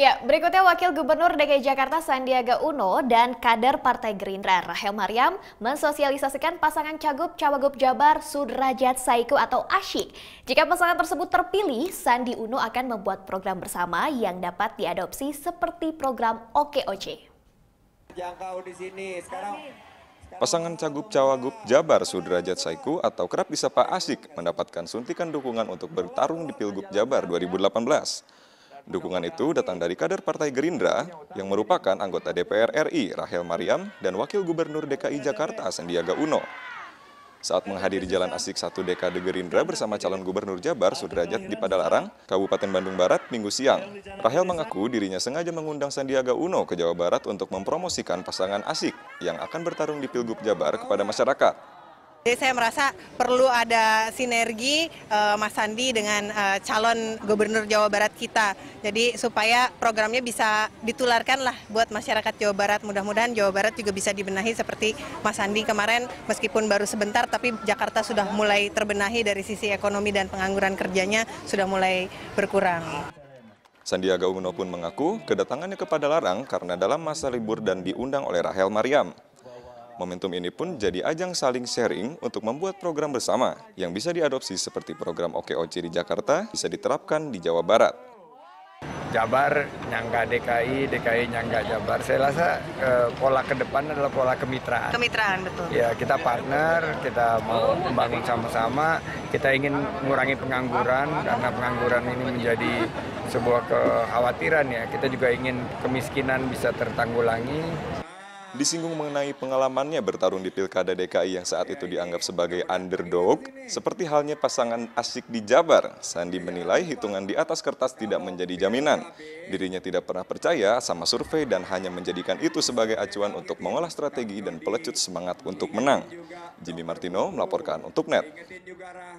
Ya, berikutnya Wakil Gubernur DKI Jakarta Sandiaga Uno dan kader Partai Gerindra Rahel Mariam mensosialisasikan pasangan Cagup Cawagup Jabar Sudrajat Saiku atau Asyik. Jika pasangan tersebut terpilih, Sandi Uno akan membuat program bersama yang dapat diadopsi seperti program OKOC. Jangkau di sini sekarang Pasangan Cagup Cawagup Jabar Sudrajat Saiku atau kerap disapa Asik mendapatkan suntikan dukungan untuk bertarung di Pilgub Jabar 2018. Dukungan itu datang dari kader Partai Gerindra yang merupakan anggota DPR RI Rahel Mariam dan Wakil Gubernur DKI Jakarta Sandiaga Uno. Saat menghadiri Jalan Asik 1 Dekade Gerindra bersama calon gubernur Jabar Sudrajat di Padalarang, Kabupaten Bandung Barat, Minggu siang, Rahel mengaku dirinya sengaja mengundang Sandiaga Uno ke Jawa Barat untuk mempromosikan pasangan Asik yang akan bertarung di Pilgub Jabar kepada masyarakat. Jadi saya merasa perlu ada sinergi uh, Mas Sandi dengan uh, calon gubernur Jawa Barat kita. Jadi supaya programnya bisa ditularkan lah buat masyarakat Jawa Barat. Mudah-mudahan Jawa Barat juga bisa dibenahi seperti Mas Sandi kemarin meskipun baru sebentar tapi Jakarta sudah mulai terbenahi dari sisi ekonomi dan pengangguran kerjanya sudah mulai berkurang. Sandiaga Uno pun mengaku kedatangannya kepada Larang karena dalam masa libur dan diundang oleh Rahel Mariam. Momentum ini pun jadi ajang saling sharing untuk membuat program bersama yang bisa diadopsi seperti program OKOC di Jakarta bisa diterapkan di Jawa Barat. Jabar nyangga DKI, DKI nyangga Jabar. Saya rasa eh, pola ke depan adalah pola kemitraan. Kemitraan betul. Ya kita partner, kita mau membangun sama-sama. Kita ingin mengurangi pengangguran karena pengangguran ini menjadi sebuah kekhawatiran ya. Kita juga ingin kemiskinan bisa tertanggulangi Disinggung mengenai pengalamannya bertarung di Pilkada DKI yang saat itu dianggap sebagai underdog, seperti halnya pasangan asik di Jabar, Sandi menilai hitungan di atas kertas tidak menjadi jaminan. Dirinya tidak pernah percaya sama survei dan hanya menjadikan itu sebagai acuan untuk mengolah strategi dan pelecut semangat untuk menang. Jimmy Martino melaporkan untuk NET.